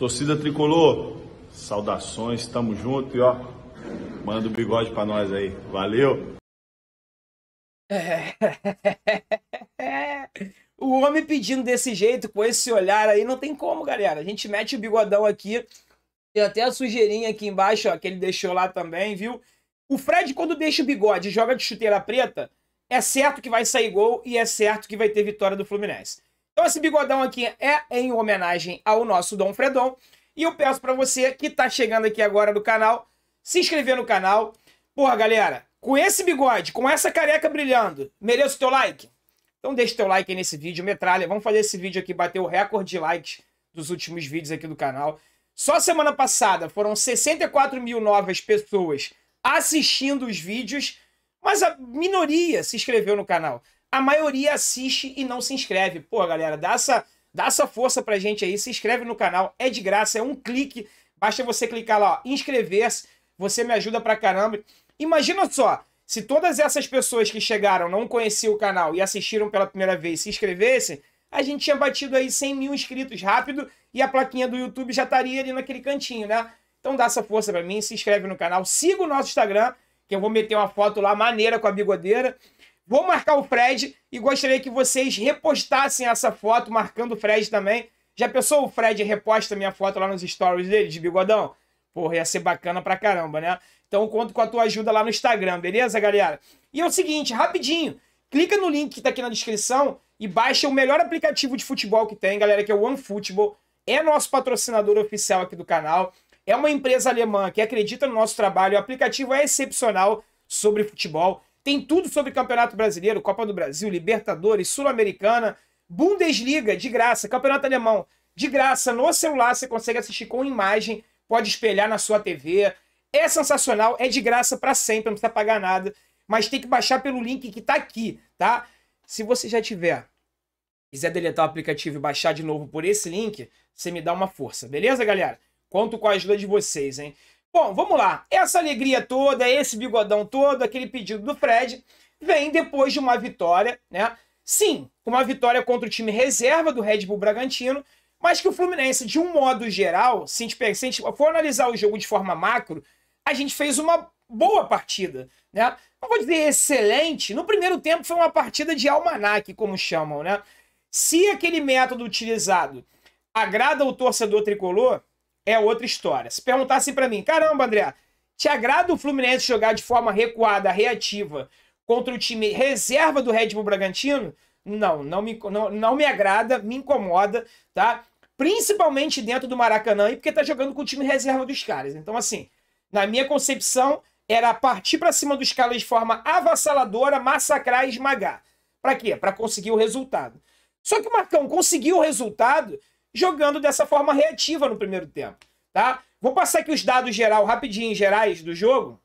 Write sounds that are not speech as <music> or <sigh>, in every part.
Torcida tricolor, saudações, tamo junto e ó, manda o bigode para nós aí. Valeu. <laughs> o homem pedindo desse jeito, com esse olhar aí, não tem como, galera. A gente mete o bigodão aqui. Tem até a sujeirinha aqui embaixo, ó, que ele deixou lá também, viu? O Fred, quando deixa o bigode e joga de chuteira preta, é certo que vai sair gol e é certo que vai ter vitória do Fluminense. Então esse bigodão aqui é em homenagem ao nosso Dom Fredon. E eu peço para você que tá chegando aqui agora no canal, se inscrever no canal. Porra, galera, com esse bigode, com essa careca brilhando, mereço teu like? Então deixa teu like aí nesse vídeo, metralha. Vamos fazer esse vídeo aqui bater o recorde de likes dos últimos vídeos aqui do canal. Só semana passada foram 64 mil novas pessoas assistindo os vídeos, mas a minoria se inscreveu no canal a maioria assiste e não se inscreve. Pô, galera, dá essa, dá essa força pra gente aí, se inscreve no canal, é de graça, é um clique, basta você clicar lá, inscrever-se, você me ajuda pra caramba. Imagina só, se todas essas pessoas que chegaram, não conheciam o canal e assistiram pela primeira vez, se inscrevessem, a gente tinha batido aí 100 mil inscritos rápido e a plaquinha do YouTube já estaria ali naquele cantinho, né? Então dá essa força pra mim, se inscreve no canal, siga o nosso Instagram, que eu vou meter uma foto lá maneira com a bigodeira. Vou marcar o Fred e gostaria que vocês repostassem essa foto, marcando o Fred também. Já pensou o Fred reposta minha foto lá nos stories dele, de bigodão? Porra, ia ser bacana pra caramba, né? Então conto com a tua ajuda lá no Instagram, beleza, galera? E é o seguinte, rapidinho, clica no link que tá aqui na descrição e baixa o melhor aplicativo de futebol que tem, galera, que é o OneFootball. É nosso patrocinador oficial aqui do canal. É uma empresa alemã que acredita no nosso trabalho. O aplicativo é excepcional sobre futebol. Tem tudo sobre Campeonato Brasileiro, Copa do Brasil, Libertadores, Sul-Americana, Bundesliga, de graça, Campeonato Alemão, de graça, no celular você consegue assistir com imagem, pode espelhar na sua TV. É sensacional, é de graça para sempre, não precisa pagar nada, mas tem que baixar pelo link que tá aqui, tá? Se você já tiver quiser deletar o aplicativo e baixar de novo por esse link, você me dá uma força, beleza, galera? Conto com a ajuda de vocês, hein? Bom, vamos lá. Essa alegria toda, esse bigodão todo, aquele pedido do Fred, vem depois de uma vitória, né? Sim, uma vitória contra o time reserva do Red Bull Bragantino, mas que o Fluminense, de um modo geral, se a gente, se a gente for analisar o jogo de forma macro, a gente fez uma boa partida, né? Não vou dizer excelente, no primeiro tempo foi uma partida de almanac, como chamam, né? Se aquele método utilizado agrada o torcedor tricolor, é outra história. Se perguntassem para mim, caramba, André, te agrada o Fluminense jogar de forma recuada, reativa, contra o time reserva do Red Bull Bragantino? Não, não me, não, não me agrada, me incomoda, tá? Principalmente dentro do Maracanã, e porque tá jogando com o time reserva dos caras. Então, assim, na minha concepção, era partir para cima dos caras de forma avassaladora, massacrar e esmagar. Para quê? Para conseguir o resultado. Só que o Marcão conseguiu o resultado jogando dessa forma reativa no primeiro tempo, tá? Vou passar aqui os dados geral rapidinho gerais do jogo.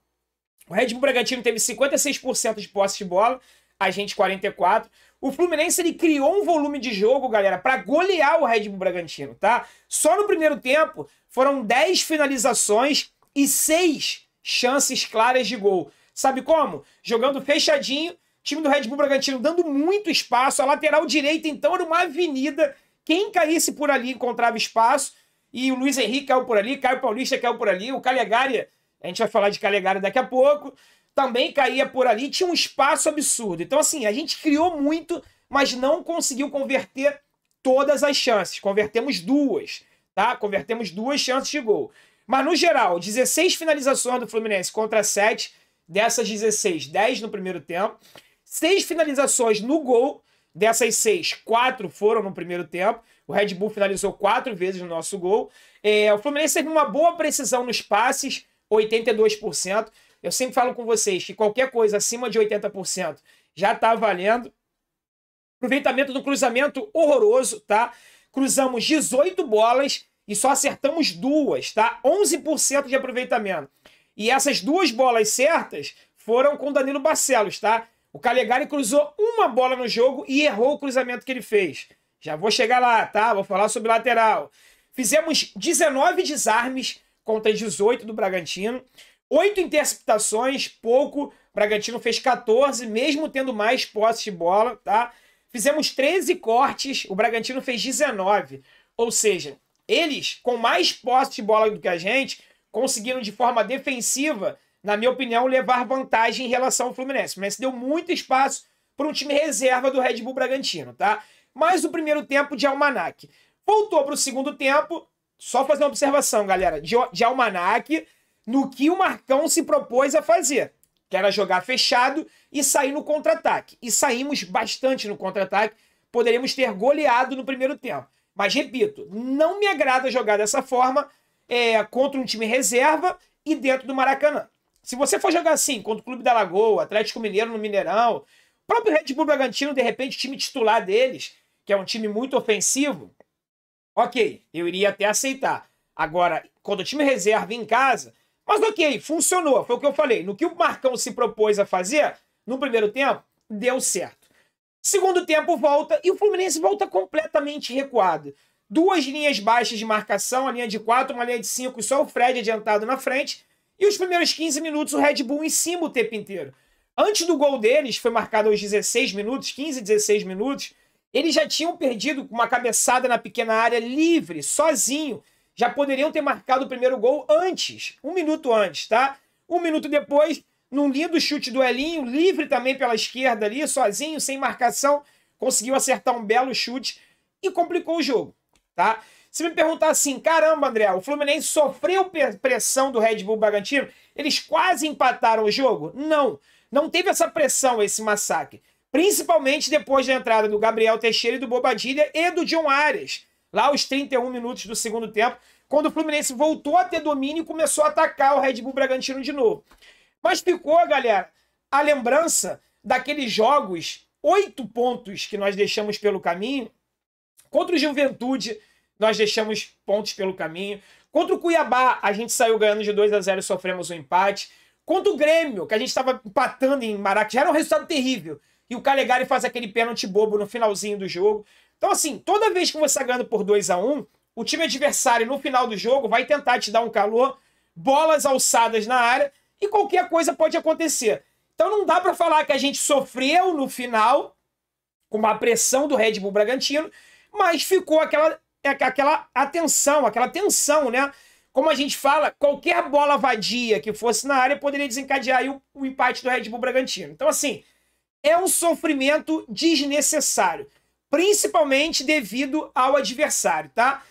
O Red Bull Bragantino teve 56% de posse de bola, a gente 44. O Fluminense ele criou um volume de jogo, galera, para golear o Red Bull Bragantino, tá? Só no primeiro tempo foram 10 finalizações e 6 chances claras de gol. Sabe como? Jogando fechadinho, time do Red Bull Bragantino dando muito espaço. A lateral direita, então, era uma avenida quem caísse por ali encontrava espaço. E o Luiz Henrique caiu por ali, Caio Paulista caiu por ali, o Calegari, a gente vai falar de Calegari daqui a pouco, também caía por ali, tinha um espaço absurdo. Então, assim, a gente criou muito, mas não conseguiu converter todas as chances. Convertemos duas, tá? Convertemos duas chances de gol. Mas, no geral, 16 finalizações do Fluminense contra 7, dessas 16, 10 no primeiro tempo, 6 finalizações no gol Dessas seis, quatro foram no primeiro tempo. O Red Bull finalizou quatro vezes no nosso gol. É, o Fluminense teve uma boa precisão nos passes, 82%. Eu sempre falo com vocês que qualquer coisa acima de 80% já está valendo. Aproveitamento do cruzamento horroroso, tá? Cruzamos 18 bolas e só acertamos duas, tá? 11% de aproveitamento. E essas duas bolas certas foram com Danilo Barcelos, tá? O Calegari cruzou uma bola no jogo e errou o cruzamento que ele fez. Já vou chegar lá, tá? Vou falar sobre lateral. Fizemos 19 desarmes contra 18 do Bragantino. 8 interceptações, pouco. Bragantino fez 14, mesmo tendo mais posse de bola, tá? Fizemos 13 cortes, o Bragantino fez 19. Ou seja, eles, com mais posse de bola do que a gente, conseguiram de forma defensiva na minha opinião, levar vantagem em relação ao Fluminense. O Fluminense deu muito espaço para um time reserva do Red Bull Bragantino, tá? Mas o primeiro tempo de Almanac. Voltou para o segundo tempo, só fazer uma observação, galera, de, de Almanac, no que o Marcão se propôs a fazer, que era jogar fechado e sair no contra-ataque. E saímos bastante no contra-ataque, poderíamos ter goleado no primeiro tempo. Mas repito, não me agrada jogar dessa forma é, contra um time reserva e dentro do Maracanã. Se você for jogar assim, contra o Clube da Lagoa, Atlético Mineiro no Mineirão, o próprio Red Bull Bragantino, de repente, time titular deles, que é um time muito ofensivo, ok, eu iria até aceitar. Agora, quando o time reserva em casa, mas ok, funcionou, foi o que eu falei. No que o Marcão se propôs a fazer, no primeiro tempo, deu certo. Segundo tempo volta e o Fluminense volta completamente recuado. Duas linhas baixas de marcação, a linha de quatro, uma linha de cinco, só o Fred adiantado na frente. E os primeiros 15 minutos o Red Bull em cima o tempo inteiro. Antes do gol deles, foi marcado aos 16 minutos, 15, 16 minutos, eles já tinham perdido com uma cabeçada na pequena área livre, sozinho. Já poderiam ter marcado o primeiro gol antes, um minuto antes, tá? Um minuto depois, num lindo chute do Elinho, livre também pela esquerda ali, sozinho, sem marcação, conseguiu acertar um belo chute e complicou o jogo, tá? Se me perguntar assim, caramba, André, o Fluminense sofreu pressão do Red Bull Bragantino? Eles quase empataram o jogo? Não. Não teve essa pressão, esse massacre. Principalmente depois da entrada do Gabriel Teixeira e do Bobadilha e do John Arias. Lá os 31 minutos do segundo tempo, quando o Fluminense voltou a ter domínio e começou a atacar o Red Bull Bragantino de novo. Mas ficou, galera, a lembrança daqueles jogos, oito pontos que nós deixamos pelo caminho, contra o Juventude, nós deixamos pontos pelo caminho. Contra o Cuiabá, a gente saiu ganhando de 2 a 0 e sofremos um empate. Contra o Grêmio, que a gente estava empatando em Maracanã já era um resultado terrível. E o Calegari faz aquele pênalti bobo no finalzinho do jogo. Então, assim, toda vez que você está ganhando por 2 a 1 o time adversário no final do jogo vai tentar te dar um calor, bolas alçadas na área e qualquer coisa pode acontecer. Então não dá para falar que a gente sofreu no final com uma pressão do Red Bull Bragantino, mas ficou aquela é aquela atenção, aquela tensão, né? Como a gente fala, qualquer bola vadia que fosse na área poderia desencadear o, o empate do Red Bull Bragantino. Então, assim, é um sofrimento desnecessário, principalmente devido ao adversário, tá?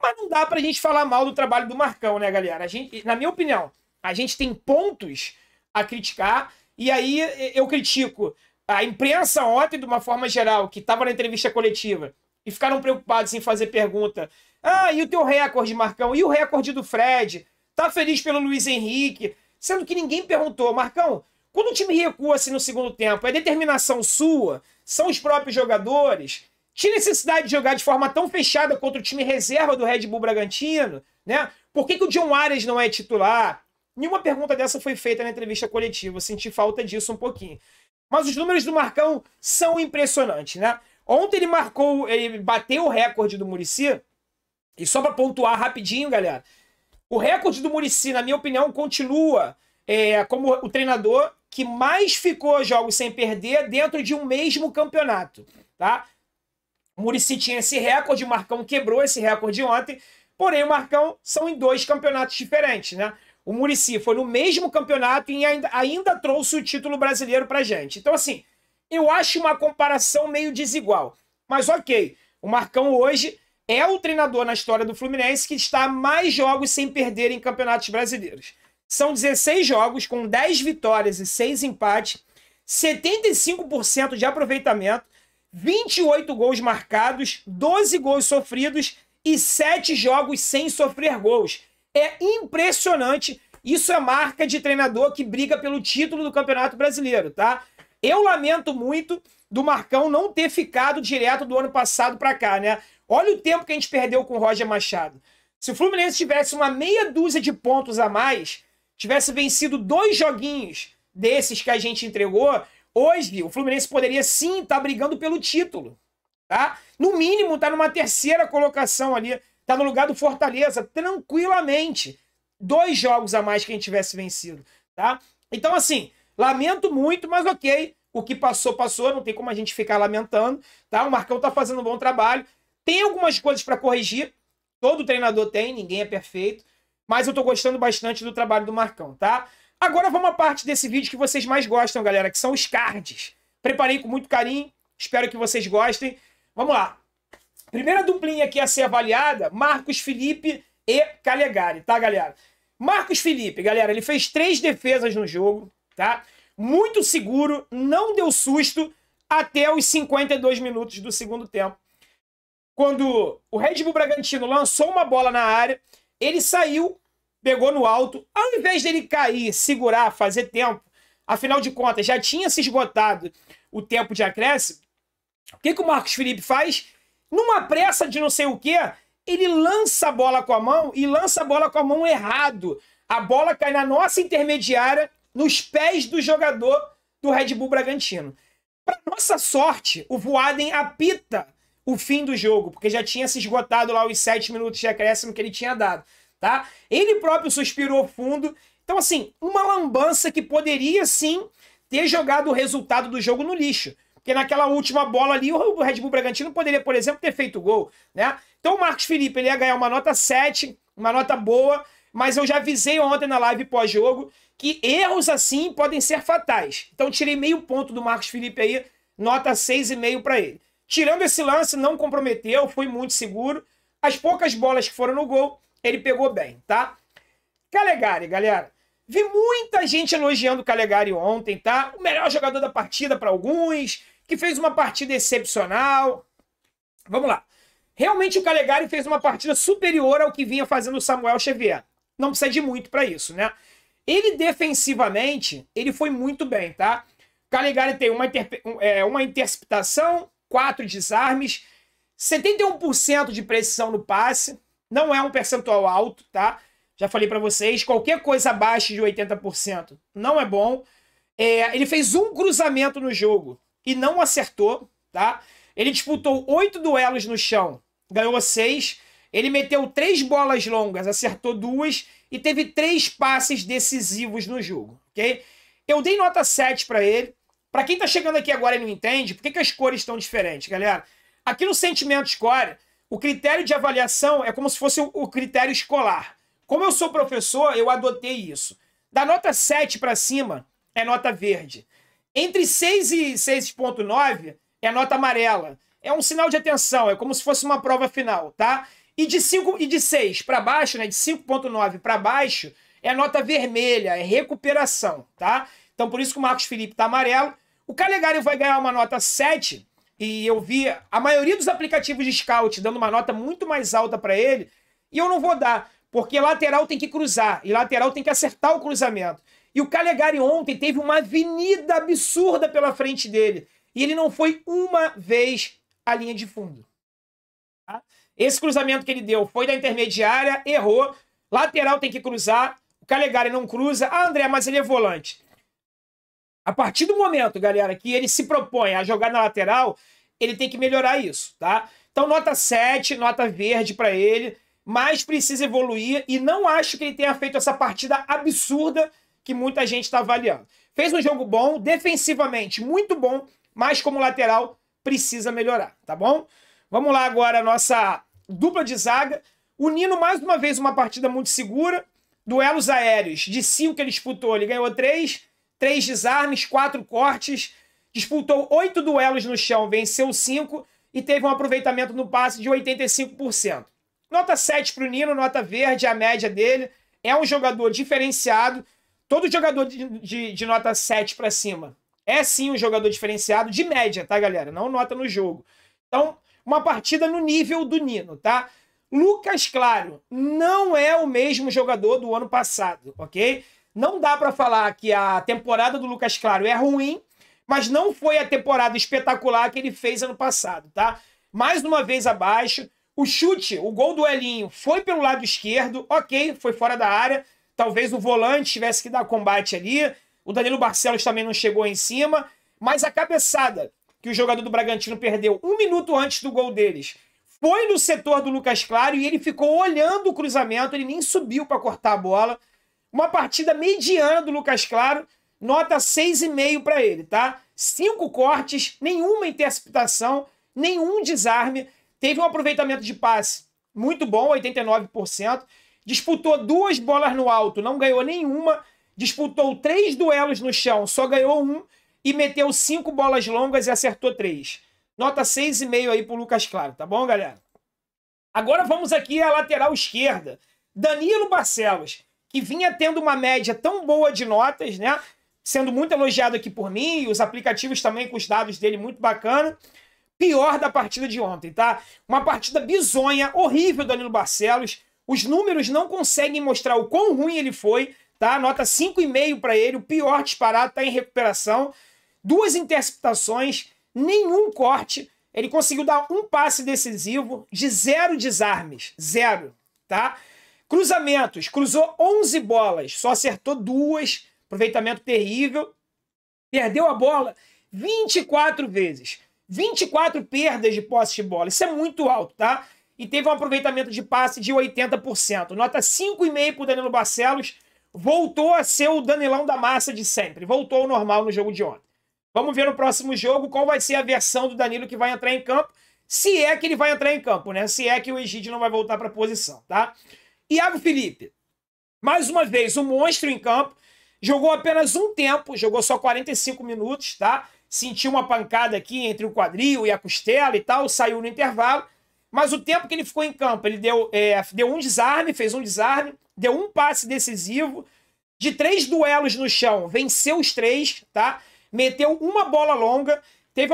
Mas não dá pra gente falar mal do trabalho do Marcão, né, galera? A gente, na minha opinião, a gente tem pontos a criticar, e aí eu critico a imprensa ontem, de uma forma geral, que estava na entrevista coletiva, e ficaram preocupados em fazer pergunta. Ah, e o teu recorde, Marcão? E o recorde do Fred? Tá feliz pelo Luiz Henrique? Sendo que ninguém perguntou, Marcão, quando o time recua assim no segundo tempo, é determinação sua? São os próprios jogadores? Tinha necessidade de jogar de forma tão fechada contra o time reserva do Red Bull Bragantino? Né? Por que, que o John Arias não é titular? Nenhuma pergunta dessa foi feita na entrevista coletiva. Eu senti falta disso um pouquinho. Mas os números do Marcão são impressionantes, né? Ontem ele marcou, ele bateu o recorde do Murici. E só para pontuar rapidinho, galera. O recorde do Murici, na minha opinião, continua é, como o treinador que mais ficou jogos sem perder dentro de um mesmo campeonato, tá? O Murici tinha esse recorde, o Marcão quebrou esse recorde ontem. Porém, o Marcão são em dois campeonatos diferentes, né? O Murici foi no mesmo campeonato e ainda, ainda trouxe o título brasileiro pra gente. Então, assim, eu acho uma comparação meio desigual. Mas ok, o Marcão hoje é o treinador na história do Fluminense que está a mais jogos sem perder em campeonatos brasileiros. São 16 jogos com 10 vitórias e 6 empates, 75% de aproveitamento, 28 gols marcados, 12 gols sofridos e 7 jogos sem sofrer gols. É impressionante. Isso é marca de treinador que briga pelo título do Campeonato Brasileiro, tá? Eu lamento muito do Marcão não ter ficado direto do ano passado para cá, né? Olha o tempo que a gente perdeu com o Roger Machado. Se o Fluminense tivesse uma meia dúzia de pontos a mais, tivesse vencido dois joguinhos desses que a gente entregou, hoje o Fluminense poderia sim estar tá brigando pelo título, tá? No mínimo está numa terceira colocação ali, está no lugar do Fortaleza tranquilamente, dois jogos a mais que a gente tivesse vencido, tá? Então assim, Lamento muito, mas ok. O que passou, passou. Não tem como a gente ficar lamentando. Tá? O Marcão tá fazendo um bom trabalho. Tem algumas coisas para corrigir. Todo treinador tem, ninguém é perfeito. Mas eu tô gostando bastante do trabalho do Marcão, tá? Agora vamos à parte desse vídeo que vocês mais gostam, galera, que são os cards. Preparei com muito carinho, espero que vocês gostem. Vamos lá. Primeira duplinha aqui a ser avaliada, Marcos Felipe e Calegari, tá, galera? Marcos Felipe, galera, ele fez três defesas no jogo, tá? Muito seguro, não deu susto até os 52 minutos do segundo tempo. Quando o Red Bull Bragantino lançou uma bola na área, ele saiu, pegou no alto, ao invés dele cair, segurar, fazer tempo, afinal de contas, já tinha se esgotado o tempo de acréscimo. O que, que o Marcos Felipe faz? Numa pressa de não sei o quê, ele lança a bola com a mão e lança a bola com a mão errado. A bola cai na nossa intermediária nos pés do jogador do Red Bull Bragantino. Para nossa sorte, o Voaden apita o fim do jogo, porque já tinha se esgotado lá os sete minutos de acréscimo que ele tinha dado, tá? Ele próprio suspirou fundo. Então, assim, uma lambança que poderia sim ter jogado o resultado do jogo no lixo. Porque naquela última bola ali, o Red Bull Bragantino poderia, por exemplo, ter feito gol, né? Então o Marcos Felipe ele ia ganhar uma nota 7, uma nota boa, mas eu já avisei ontem na live pós-jogo que erros assim podem ser fatais. Então tirei meio ponto do Marcos Felipe aí, nota 6,5 para ele. Tirando esse lance, não comprometeu, foi muito seguro. As poucas bolas que foram no gol, ele pegou bem, tá? Calegari, galera. Vi muita gente elogiando o Calegari ontem, tá? O melhor jogador da partida para alguns, que fez uma partida excepcional. Vamos lá. Realmente o Calegari fez uma partida superior ao que vinha fazendo o Samuel Xavier. Não precisa de muito para isso, né? Ele defensivamente, ele foi muito bem, tá? Caligari tem uma, é, uma interceptação, quatro desarmes, 71% de precisão no passe, não é um percentual alto, tá? Já falei para vocês, qualquer coisa abaixo de 80% não é bom. É, ele fez um cruzamento no jogo e não acertou, tá? Ele disputou oito duelos no chão, ganhou seis. Ele meteu três bolas longas, acertou duas e teve três passes decisivos no jogo, ok? Eu dei nota 7 para ele. Para quem tá chegando aqui agora e não entende, por que, que as cores estão diferentes, galera? Aqui no Sentimento Score, o critério de avaliação é como se fosse o, critério escolar. Como eu sou professor, eu adotei isso. Da nota 7 para cima é nota verde. Entre 6 e 6.9 é nota amarela. É um sinal de atenção, é como se fosse uma prova final, tá? E de 5 e de 6 para baixo, né, de 5.9 para baixo, é nota vermelha, é recuperação, tá? Então por isso que o Marcos Felipe tá amarelo. O Calegari vai ganhar uma nota 7 e eu vi a maioria dos aplicativos de scout dando uma nota muito mais alta para ele, e eu não vou dar, porque lateral tem que cruzar e lateral tem que acertar o cruzamento. E o Calegari ontem teve uma avenida absurda pela frente dele, e ele não foi uma vez à linha de fundo. Esse cruzamento que ele deu foi da intermediária, errou. Lateral tem que cruzar. O Calegari não cruza. Ah, André, mas ele é volante. A partir do momento, galera, que ele se propõe a jogar na lateral, ele tem que melhorar isso, tá? Então, nota 7, nota verde para ele, mas precisa evoluir e não acho que ele tenha feito essa partida absurda que muita gente está avaliando. Fez um jogo bom, defensivamente muito bom, mas como lateral precisa melhorar, tá bom? Vamos lá agora a nossa dupla de zaga, o Nino mais uma vez uma partida muito segura, duelos aéreos. De cinco que ele disputou, ele ganhou três, três desarmes, quatro cortes, disputou oito duelos no chão, venceu cinco e teve um aproveitamento no passe de 85%. Nota 7 para o Nino, nota verde, a média dele. É um jogador diferenciado. Todo jogador de, de, de nota 7 para cima é sim um jogador diferenciado de média, tá, galera? Não nota no jogo. Então, uma partida no nível do Nino, tá? Lucas Claro não é o mesmo jogador do ano passado, ok? Não dá para falar que a temporada do Lucas Claro é ruim, mas não foi a temporada espetacular que ele fez ano passado, tá? Mais uma vez abaixo. O chute, o gol do Elinho foi pelo lado esquerdo, ok, foi fora da área. Talvez o volante tivesse que dar combate ali. O Danilo Barcelos também não chegou em cima. Mas a cabeçada que o jogador do Bragantino perdeu um minuto antes do gol deles, foi no setor do Lucas Claro e ele ficou olhando o cruzamento, ele nem subiu para cortar a bola. Uma partida mediana do Lucas Claro, nota 6,5 para ele, tá? Cinco cortes, nenhuma interceptação, nenhum desarme. Teve um aproveitamento de passe muito bom, 89%. Disputou duas bolas no alto, não ganhou nenhuma. Disputou três duelos no chão, só ganhou um e meteu cinco bolas longas e acertou três. Nota 6,5 aí pro Lucas Claro, tá bom, galera? Agora vamos aqui à lateral esquerda. Danilo Barcelos, que vinha tendo uma média tão boa de notas, né? Sendo muito elogiado aqui por mim, e os aplicativos também com os dados dele muito bacana. Pior da partida de ontem, tá? Uma partida bizonha, horrível Danilo Barcelos. Os números não conseguem mostrar o quão ruim ele foi, tá? Nota 5,5 para ele, o pior disparado, tá em recuperação duas interceptações, nenhum corte. Ele conseguiu dar um passe decisivo de zero desarmes. Zero, tá? Cruzamentos. Cruzou 11 bolas, só acertou duas. Aproveitamento terrível. Perdeu a bola 24 vezes. 24 perdas de posse de bola. Isso é muito alto, tá? E teve um aproveitamento de passe de 80%. Nota 5,5 para Danilo Barcelos. Voltou a ser o Danilão da massa de sempre. Voltou ao normal no jogo de ontem. Vamos ver no próximo jogo qual vai ser a versão do Danilo que vai entrar em campo. Se é que ele vai entrar em campo, né? Se é que o Egídio não vai voltar para a posição, tá? Iago Felipe. Mais uma vez, um monstro em campo. Jogou apenas um tempo, jogou só 45 minutos, tá? Sentiu uma pancada aqui entre o quadril e a costela e tal, saiu no intervalo. Mas o tempo que ele ficou em campo, ele deu, é, deu um desarme, fez um desarme, deu um passe decisivo. De três duelos no chão, venceu os três, tá? meteu uma bola longa, teve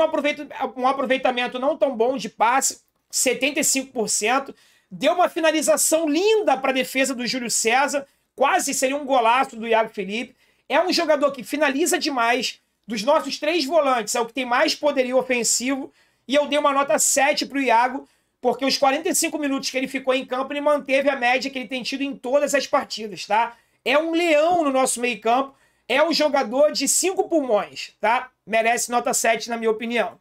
um aproveitamento não tão bom de passe, 75%, deu uma finalização linda para a defesa do Júlio César, quase seria um golaço do Iago Felipe. É um jogador que finaliza demais, dos nossos três volantes, é o que tem mais poderio ofensivo, e eu dei uma nota 7 para o Iago, porque os 45 minutos que ele ficou em campo, ele manteve a média que ele tem tido em todas as partidas, tá? É um leão no nosso meio campo, é um jogador de cinco pulmões, tá? Merece nota 7, na minha opinião.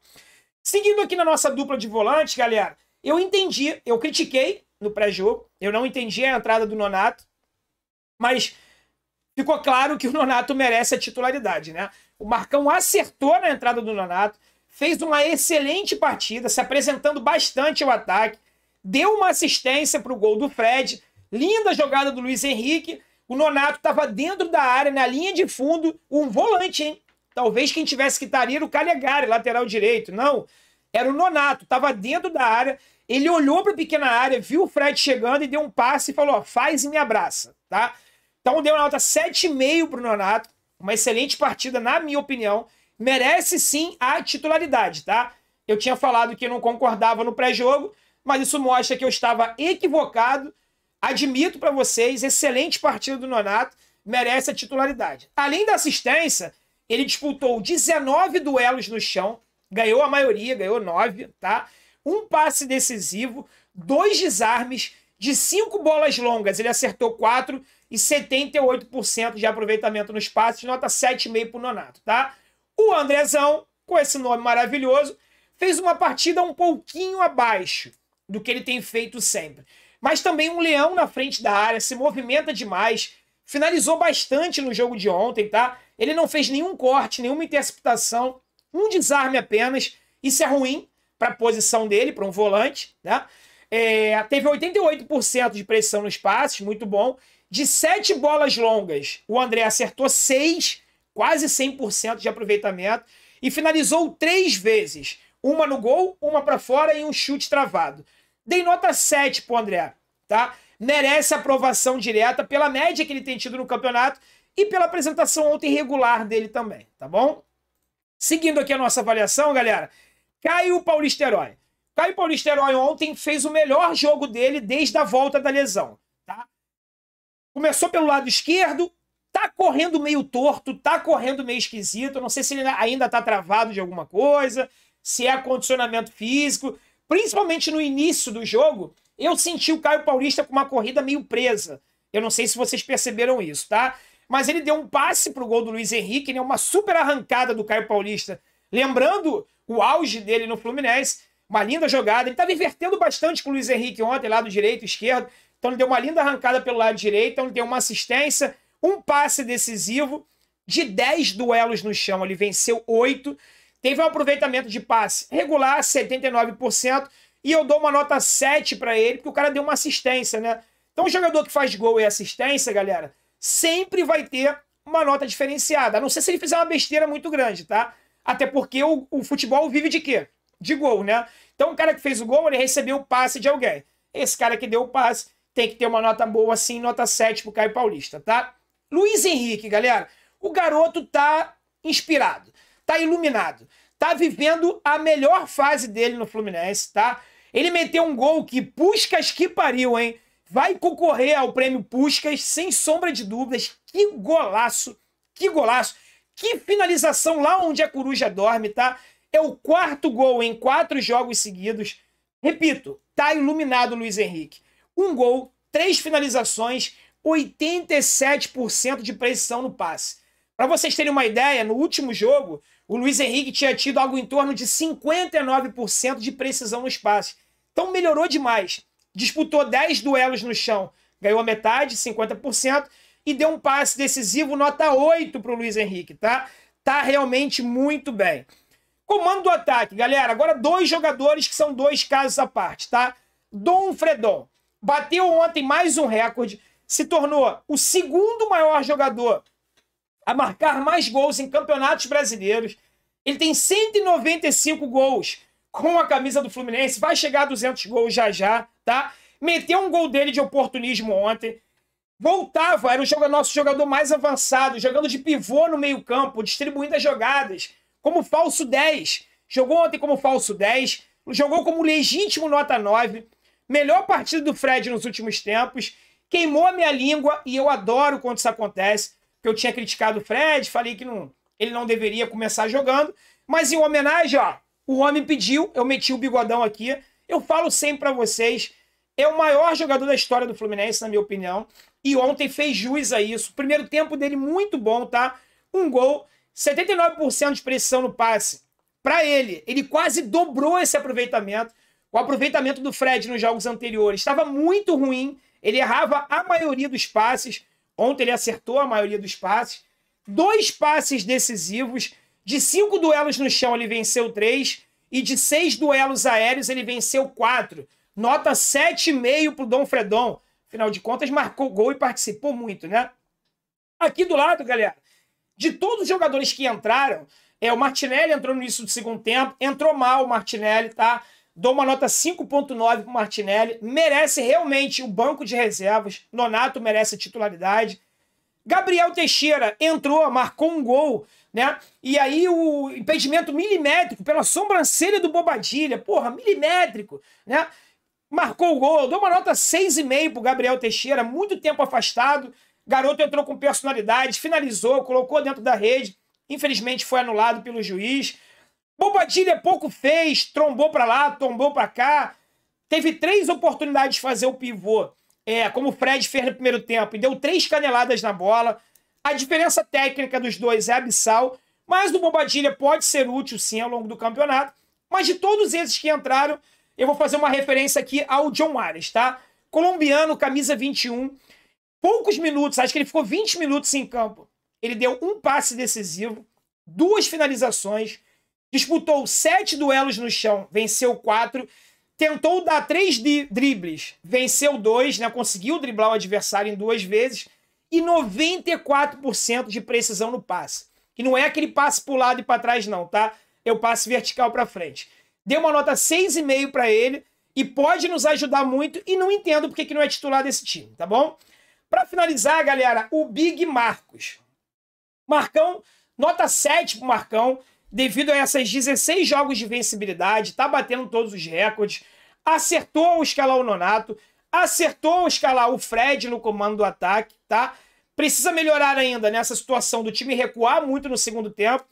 Seguindo aqui na nossa dupla de volante, galera, eu entendi, eu critiquei no pré-jogo, eu não entendi a entrada do Nonato, mas ficou claro que o Nonato merece a titularidade, né? O Marcão acertou na entrada do Nonato, fez uma excelente partida, se apresentando bastante ao ataque, deu uma assistência para o gol do Fred, linda jogada do Luiz Henrique, o Nonato estava dentro da área, na linha de fundo, um volante, hein? Talvez quem tivesse que estar ali era o Calegari, lateral direito. Não, era o Nonato, estava dentro da área. Ele olhou para a pequena área, viu o Fred chegando e deu um passe e falou: ó, faz e me abraça, tá? Então deu uma nota 7,5 para o Nonato. Uma excelente partida, na minha opinião. Merece sim a titularidade, tá? Eu tinha falado que não concordava no pré-jogo, mas isso mostra que eu estava equivocado Admito para vocês, excelente partida do Nonato, merece a titularidade. Além da assistência, ele disputou 19 duelos no chão, ganhou a maioria, ganhou 9, tá? Um passe decisivo, dois desarmes, de cinco bolas longas, ele acertou 4 e 78% de aproveitamento nos passes, nota 7,5 para o Nonato, tá? O Andrezão, com esse nome maravilhoso, fez uma partida um pouquinho abaixo do que ele tem feito sempre mas também um leão na frente da área, se movimenta demais, finalizou bastante no jogo de ontem, tá? Ele não fez nenhum corte, nenhuma interceptação, um desarme apenas. Isso é ruim para a posição dele, para um volante, né? É, teve 88% de pressão nos passes, muito bom. De sete bolas longas, o André acertou seis, quase 100% de aproveitamento, e finalizou três vezes: uma no gol, uma para fora e um chute travado. Dei nota 7 pro André, tá? Merece aprovação direta pela média que ele tem tido no campeonato e pela apresentação ontem regular dele também, tá bom? Seguindo aqui a nossa avaliação, galera, Caio Paulisterói. Caio Paulisterói ontem fez o melhor jogo dele desde a volta da lesão, tá? Começou pelo lado esquerdo, tá correndo meio torto, tá correndo meio esquisito, não sei se ele ainda tá travado de alguma coisa, se é condicionamento físico, principalmente no início do jogo, eu senti o Caio Paulista com uma corrida meio presa. Eu não sei se vocês perceberam isso, tá? Mas ele deu um passe pro gol do Luiz Henrique, né? Uma super arrancada do Caio Paulista. Lembrando o auge dele no Fluminense, uma linda jogada. Ele estava invertendo bastante com o Luiz Henrique ontem, lado direito, esquerdo. Então ele deu uma linda arrancada pelo lado direito, então ele deu uma assistência, um passe decisivo de 10 duelos no chão. Ele venceu 8 Teve um aproveitamento de passe regular, 79%, e eu dou uma nota 7 para ele, porque o cara deu uma assistência, né? Então, o jogador que faz gol e assistência, galera, sempre vai ter uma nota diferenciada. A não ser se ele fizer uma besteira muito grande, tá? Até porque o, o futebol vive de quê? De gol, né? Então, o cara que fez o gol, ele recebeu o passe de alguém. Esse cara que deu o passe tem que ter uma nota boa, assim, nota 7 pro Caio Paulista, tá? Luiz Henrique, galera, o garoto tá inspirado tá iluminado. Tá vivendo a melhor fase dele no Fluminense, tá? Ele meteu um gol que Puscas que pariu, hein? Vai concorrer ao prêmio Puscas, sem sombra de dúvidas. Que golaço! Que golaço! Que finalização lá onde a coruja dorme, tá? É o quarto gol em quatro jogos seguidos. Repito, tá iluminado o Luiz Henrique. Um gol, três finalizações, 87% de precisão no passe. Para vocês terem uma ideia, no último jogo, o Luiz Henrique tinha tido algo em torno de 59% de precisão nos passes. Então melhorou demais. Disputou 10 duelos no chão, ganhou a metade, 50%, e deu um passe decisivo, nota 8 para o Luiz Henrique, tá? Tá realmente muito bem. Comando do ataque, galera. Agora dois jogadores que são dois casos à parte, tá? Dom Fredon bateu ontem mais um recorde, se tornou o segundo maior jogador a marcar mais gols em campeonatos brasileiros. Ele tem 195 gols com a camisa do Fluminense, vai chegar a 200 gols já já, tá? Meteu um gol dele de oportunismo ontem. Voltava, era o nosso jogador mais avançado, jogando de pivô no meio-campo, distribuindo as jogadas, como falso 10. Jogou ontem como falso 10, jogou como legítimo nota 9. Melhor partida do Fred nos últimos tempos. Queimou a minha língua e eu adoro quando isso acontece que eu tinha criticado o Fred, falei que não, ele não deveria começar jogando. Mas em homenagem, ó, o homem pediu, eu meti o bigodão aqui. Eu falo sempre para vocês, é o maior jogador da história do Fluminense, na minha opinião. E ontem fez juiz a isso. Primeiro tempo dele muito bom, tá? Um gol, 79% de precisão no passe. Para ele, ele quase dobrou esse aproveitamento. O aproveitamento do Fred nos jogos anteriores estava muito ruim. Ele errava a maioria dos passes. Ontem ele acertou a maioria dos passes. Dois passes decisivos. De cinco duelos no chão, ele venceu três. E de seis duelos aéreos, ele venceu quatro. Nota 7,5 para o Dom Fredon. Afinal de contas, marcou gol e participou muito, né? Aqui do lado, galera, de todos os jogadores que entraram, é, o Martinelli entrou no início do segundo tempo, entrou mal o Martinelli, tá? Dou uma nota 5.9 para Martinelli. Merece realmente o banco de reservas. Nonato merece a titularidade. Gabriel Teixeira entrou, marcou um gol, né? E aí o impedimento milimétrico pela sobrancelha do Bobadilha. Porra, milimétrico, né? Marcou o gol. Dou uma nota 6,5 para Gabriel Teixeira. Muito tempo afastado. Garoto entrou com personalidade, finalizou, colocou dentro da rede. Infelizmente foi anulado pelo juiz. Bobadilha é pouco fez, trombou para lá, tombou para cá. Teve três oportunidades de fazer o pivô, é, como o Fred fez no primeiro tempo, e deu três caneladas na bola. A diferença técnica dos dois é abissal, mas o Bobadilha pode ser útil sim ao longo do campeonato. Mas de todos esses que entraram, eu vou fazer uma referência aqui ao John Ares, tá? Colombiano, camisa 21. Poucos minutos, acho que ele ficou 20 minutos em campo. Ele deu um passe decisivo, duas finalizações, disputou sete duelos no chão, venceu quatro, tentou dar três dribles, venceu dois, né? conseguiu driblar o adversário em duas vezes, e 94% de precisão no passe. Que não é aquele passe para o lado e para trás, não, tá? É o passe vertical para frente. Deu uma nota 6,5 para ele e pode nos ajudar muito. E não entendo porque que não é titular desse time, tá bom? Para finalizar, galera, o Big Marcos. Marcão, nota 7 pro Marcão devido a essas 16 jogos de vencibilidade, está batendo todos os recordes, acertou o escalar o Nonato, acertou o escalar o Fred no comando do ataque, tá? Precisa melhorar ainda nessa situação do time recuar muito no segundo tempo.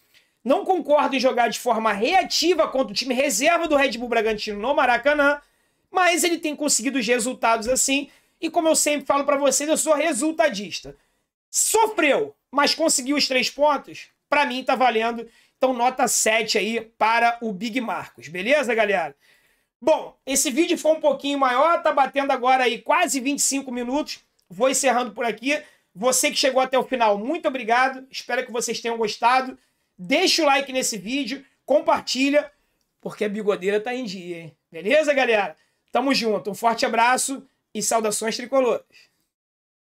Não concordo em jogar de forma reativa contra o time reserva do Red Bull Bragantino no Maracanã, mas ele tem conseguido os resultados assim. E como eu sempre falo para vocês, eu sou resultadista. Sofreu, mas conseguiu os três pontos. Para mim, tá valendo. Então, nota 7 aí para o Big Marcos, beleza, galera? Bom, esse vídeo foi um pouquinho maior, tá batendo agora aí quase 25 minutos. Vou encerrando por aqui. Você que chegou até o final, muito obrigado. Espero que vocês tenham gostado. Deixa o like nesse vídeo, compartilha, porque a bigodeira tá em dia, hein? Beleza, galera? Tamo junto. Um forte abraço e saudações tricoloras.